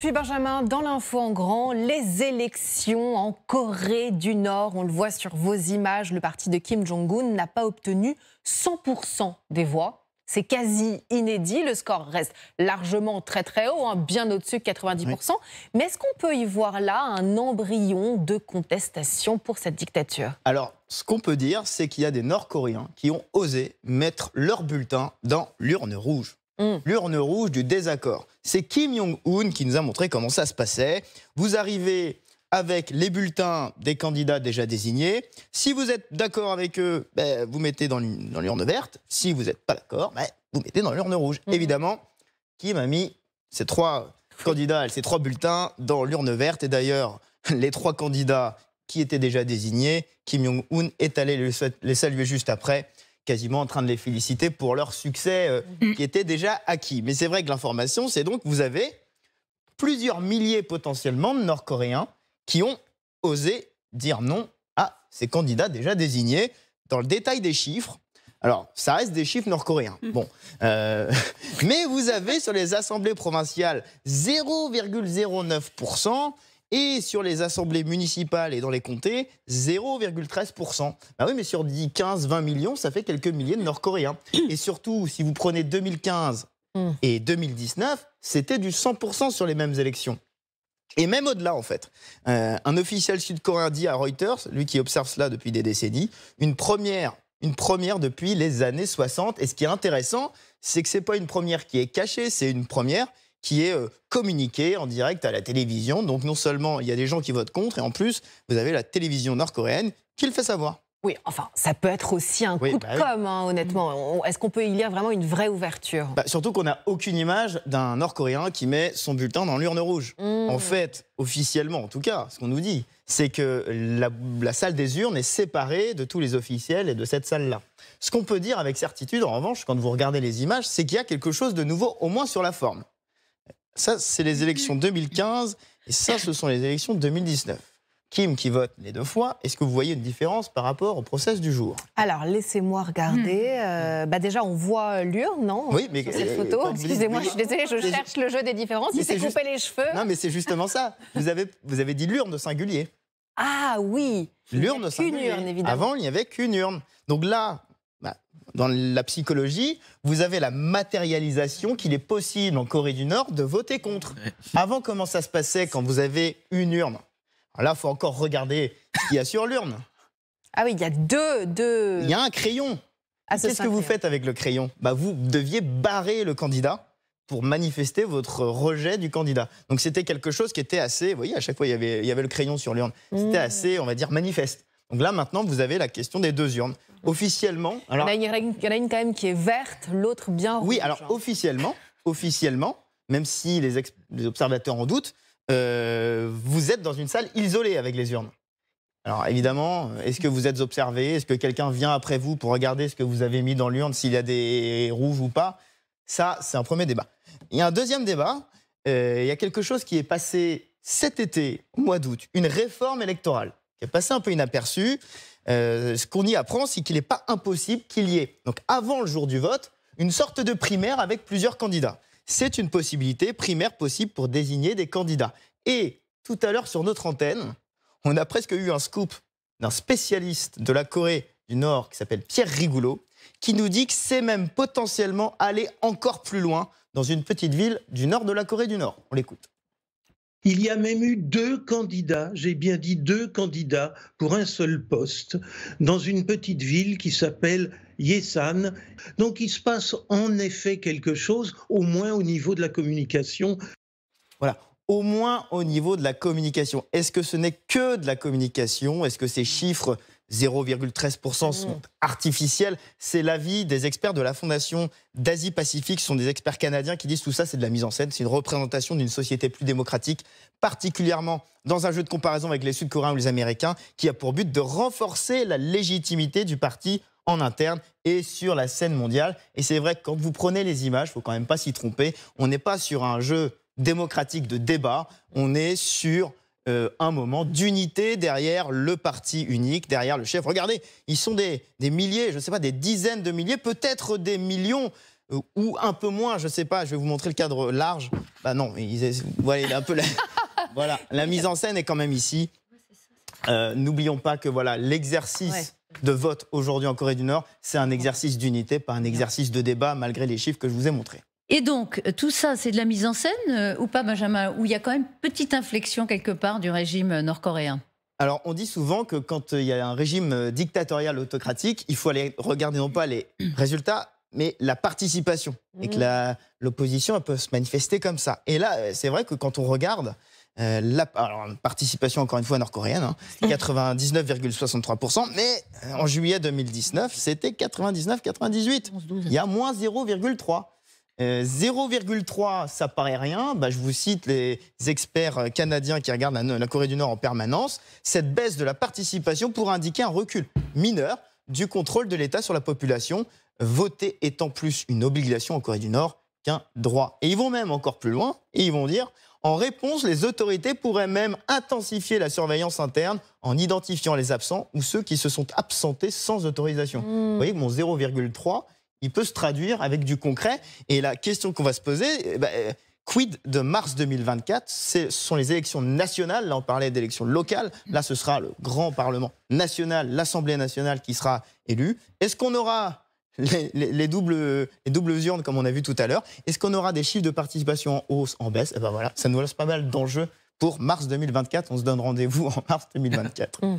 Puis Benjamin, dans l'info en grand, les élections en Corée du Nord, on le voit sur vos images, le parti de Kim Jong-un n'a pas obtenu 100% des voix. C'est quasi inédit, le score reste largement très très haut, hein, bien au-dessus de 90%. Mais est-ce qu'on peut y voir là un embryon de contestation pour cette dictature Alors, ce qu'on peut dire, c'est qu'il y a des Nord-Coréens qui ont osé mettre leur bulletin dans l'urne rouge. Mmh. L'urne rouge du désaccord. C'est Kim Jong-un qui nous a montré comment ça se passait. Vous arrivez avec les bulletins des candidats déjà désignés. Si vous êtes d'accord avec eux, ben, vous mettez dans l'urne verte. Si vous n'êtes pas d'accord, ben, vous mettez dans l'urne rouge. Mmh. Évidemment, Kim a mis ces trois candidats, ces trois bulletins dans l'urne verte. Et d'ailleurs, les trois candidats qui étaient déjà désignés, Kim Jong-un est allé les saluer juste après quasiment en train de les féliciter pour leur succès euh, mm. Mm. qui était déjà acquis. Mais c'est vrai que l'information, c'est donc vous avez plusieurs milliers potentiellement de Nord-Coréens qui ont osé dire non à ces candidats déjà désignés. Dans le détail des chiffres, alors, ça reste des chiffres nord-coréens. Mm. Bon. Euh, mais vous avez sur les assemblées provinciales 0,09% et sur les assemblées municipales et dans les comtés, 0,13%. Ah oui, mais sur 10, 15, 20 millions, ça fait quelques milliers de Nord-Coréens. Et surtout, si vous prenez 2015 hum. et 2019, c'était du 100% sur les mêmes élections. Et même au-delà, en fait. Euh, un officiel sud-coréen dit à Reuters, lui qui observe cela depuis des décennies, une première, une première depuis les années 60. Et ce qui est intéressant, c'est que ce n'est pas une première qui est cachée, c'est une première qui est euh, communiqué en direct à la télévision. Donc non seulement il y a des gens qui votent contre, et en plus, vous avez la télévision nord-coréenne qui le fait savoir. Oui, enfin, ça peut être aussi un coup de bah com', hein, honnêtement. Est-ce qu'on peut y lire vraiment une vraie ouverture bah, Surtout qu'on n'a aucune image d'un Nord-Coréen qui met son bulletin dans l'urne rouge. Hmm. En fait, officiellement, en tout cas, ce qu'on nous dit, c'est que la, salle des urnes est séparée de tous les officiels et de cette salle-là. Ce qu'on peut dire avec certitude, en revanche, quand vous regardez les images, c'est qu'il y a quelque chose de nouveau, au moins sur la forme. Ça, c'est les élections 2015 mm. et ça, ce sont les élections 2019. Kim qui vote les deux fois, est-ce que vous voyez une différence par rapport au process du jour Alors, laissez-moi regarder. Mm. Euh, bah déjà, on voit l'urne, non Oui, mais. Euh, cette photo. Excusez-moi, je suis désolée, je cherche le jeu des différences. Il s'est coupé les cheveux. Non, mais c'est justement ça. vous, avez, vous avez dit l'urne au singulier. Ah oui L'urne au singulier. Urne, évidemment. Avant, il n'y avait qu'une urne. Donc là, bah, dans la psychologie, vous avez la matérialisation qu'il est possible en Corée du Nord de voter contre. Avant, comment ça se passait quand vous avez une urne là, il faut encore regarder ce qu'il y a sur l'urne. Ah oui, il y a deux, deux... Il y a un crayon. Ah, Qu'est-ce que vous faites avec le crayon bah, Vous deviez barrer le candidat pour manifester votre rejet du candidat. Donc c'était quelque chose qui était assez... Vous voyez, à chaque fois, y avait, il y avait le crayon sur l'urne. C'était mmh. assez, on va dire, manifeste. Donc là, maintenant, vous avez la question des deux urnes officiellement. il, y en a une, quand même qui est verte, l'autre bien rouge. Oui, alors officiellement, officiellement, même si les, observateurs en doutent, euh, vous êtes dans une salle isolée avec les urnes. Alors évidemment, est-ce que vous êtes observé Est-ce que quelqu'un vient après vous pour regarder ce que vous avez mis dans l'urne, s'il y a des rouges ou pas Ça, c'est un premier débat. Il y a un deuxième débat. Euh, il y a quelque chose qui est passé cet été, au mois d'août, une réforme électorale qui est passé un peu inaperçu. Euh, ce qu'on y apprend, c'est qu'il n'est pas impossible qu'il y ait, donc avant le jour du vote, une sorte de primaire avec plusieurs candidats. C'est une possibilité, primaire possible pour désigner des candidats. Et tout à l'heure sur notre antenne, on a presque eu un scoop d'un spécialiste de la Corée du Nord qui s'appelle Pierre Rigoulot, qui nous dit que c'est même potentiellement aller encore plus loin dans une petite ville du nord de la Corée du Nord. On l'écoute. Il y a même eu deux candidats, j'ai bien dit deux candidats pour un seul poste, dans une petite ville qui s'appelle Yesan. Donc il se passe en effet quelque chose, au moins au niveau de la communication. Voilà, au moins au niveau de la communication. Est-ce que ce n'est que de la communication Est-ce que ces chiffres 0,13% mmh. sont artificiels C'est l'avis des experts de la Fondation d'Asie-Pacifique, ce sont des experts canadiens qui disent tout ça c'est de la mise en scène, c'est une représentation d'une société plus démocratique, particulièrement dans un jeu de comparaison avec les Sud-Coréens ou les Américains, qui a pour but de renforcer la légitimité du parti en interne et sur la scène mondiale. Et c'est vrai que quand vous prenez les images, il faut quand même pas s'y tromper, on n'est pas sur un jeu démocratique, de débat. On est sur euh, un moment d'unité derrière le parti unique, derrière le chef. Regardez, ils sont des, des milliers, je ne sais pas, des dizaines de milliers, peut-être des millions euh, ou un peu moins, je ne sais pas. Je vais vous montrer le cadre large. Bah non, ils, voilà, la, voilà, la mise en scène est quand même ici. Euh, n'oublions pas que voilà l'exercice. de vote aujourd'hui en Corée du Nord, c'est un exercice d'unité, pas un exercice de débat, malgré les chiffres que je vous ai montrés. Et donc, euh, tout ça, c'est de la mise en scène euh, ou pas, Benjamin Où il y a quand même petite inflexion quelque part du régime euh, nord-coréen alors, on dit souvent que quand il y a un régime dictatorial autocratique, il faut aller regarder non pas les résultats, mais la participation. Et que mmh. l'opposition, peut se manifester comme ça. Et là, c'est vrai que quand on regarde, la participation, encore une fois, nord-coréenne, 99,63%, hein, mmh. mais en juillet 2019, c'était 99,98. Il y a moins 0,3%. 0,3, euh, ça paraît rien. Bah, je vous cite les experts euh, canadiens qui regardent la, Corée du Nord en permanence. Cette baisse de la participation pourrait indiquer un recul mineur du contrôle de l'État sur la population, voter étant plus une obligation en Corée du Nord qu'un droit. Et ils vont même encore plus loin et ils vont dire en réponse, les autorités pourraient même intensifier la surveillance interne en identifiant les absents ou ceux qui se sont absentés sans autorisation. Hmm. Vous voyez mon 0,3, il peut se traduire avec du concret. Et la question qu'on va se poser, eh ben, euh, Quid de mars 2024 Ce sont les élections nationales. Là, on parlait d'élections locales. Là, ce sera le grand Parlement national, l'Assemblée nationale qui sera élue. Est-ce qu'on aura les, doubles, les urnes, comme on a vu tout à l'heure Est-ce qu'on aura des chiffres de participation en hausse, en baisse Eh ben voilà, ça nous laisse pas mal d'enjeux pour mars 2024. On se donne rendez-vous en mars 2024.